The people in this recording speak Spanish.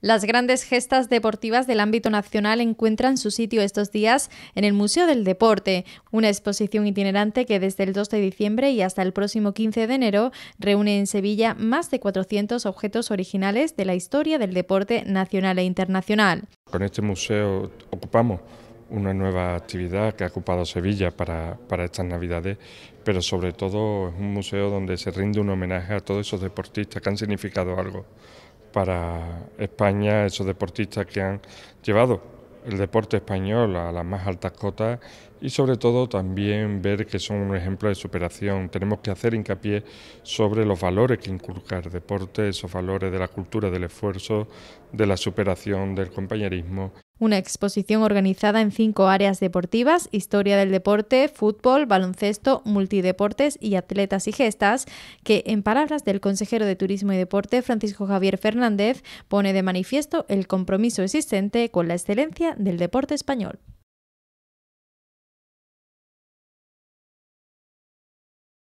Las grandes gestas deportivas del ámbito nacional encuentran su sitio estos días en el Museo del Deporte, una exposición itinerante que desde el 2 de diciembre y hasta el próximo 15 de enero reúne en Sevilla más de 400 objetos originales de la historia del deporte nacional e internacional. Con este museo ocupamos una nueva actividad que ha ocupado Sevilla para, para, estas Navidades, pero sobre todo es un museo donde se rinde un homenaje a todos esos deportistas que han significado algo para España, esos deportistas que han llevado el deporte español a las más altas cotas y sobre todo también ver que son un ejemplo de superación. Tenemos que hacer hincapié sobre los valores que inculca el deporte, esos valores de la cultura del esfuerzo, de la superación, del compañerismo una exposición organizada en cinco áreas deportivas, historia del deporte, fútbol, baloncesto, multideportes y atletas y gestas, que, en palabras del consejero de Turismo y Deporte, Francisco Javier Fernández, pone de manifiesto el compromiso existente con la excelencia del deporte español.